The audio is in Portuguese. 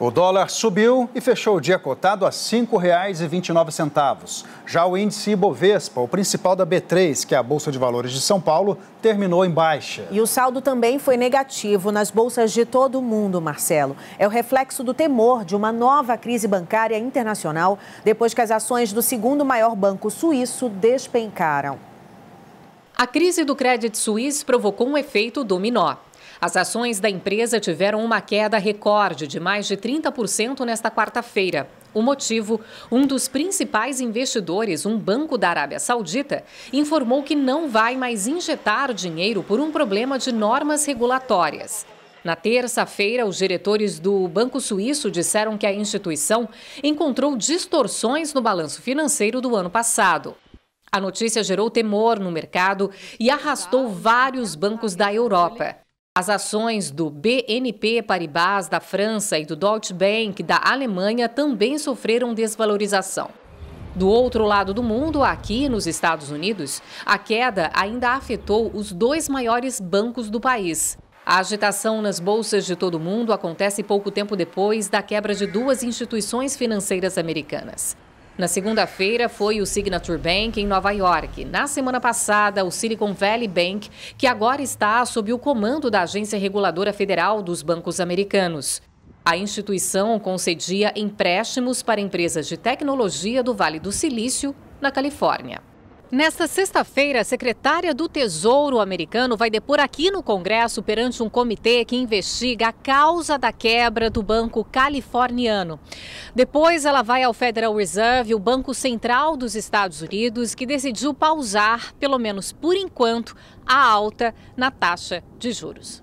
O dólar subiu e fechou o dia cotado a R$ 5,29. Já o índice Ibovespa, o principal da B3, que é a Bolsa de Valores de São Paulo, terminou em baixa. E o saldo também foi negativo nas bolsas de todo o mundo, Marcelo. É o reflexo do temor de uma nova crise bancária internacional depois que as ações do segundo maior banco suíço despencaram. A crise do Credit Suisse provocou um efeito dominó. As ações da empresa tiveram uma queda recorde de mais de 30% nesta quarta-feira. O motivo: um dos principais investidores, um banco da Arábia Saudita, informou que não vai mais injetar dinheiro por um problema de normas regulatórias. Na terça-feira, os diretores do Banco Suíço disseram que a instituição encontrou distorções no balanço financeiro do ano passado. A notícia gerou temor no mercado e arrastou vários bancos da Europa. As ações do BNP Paribas da França e do Deutsche Bank da Alemanha também sofreram desvalorização. Do outro lado do mundo, aqui nos Estados Unidos, a queda ainda afetou os dois maiores bancos do país. A agitação nas bolsas de todo o mundo acontece pouco tempo depois da quebra de duas instituições financeiras americanas. Na segunda-feira foi o Signature Bank em Nova York. Na semana passada, o Silicon Valley Bank, que agora está sob o comando da Agência Reguladora Federal dos Bancos Americanos. A instituição concedia empréstimos para empresas de tecnologia do Vale do Silício, na Califórnia. Nesta sexta-feira, a secretária do Tesouro americano vai depor aqui no Congresso perante um comitê que investiga a causa da quebra do banco californiano. Depois, ela vai ao Federal Reserve, o Banco Central dos Estados Unidos, que decidiu pausar, pelo menos por enquanto, a alta na taxa de juros.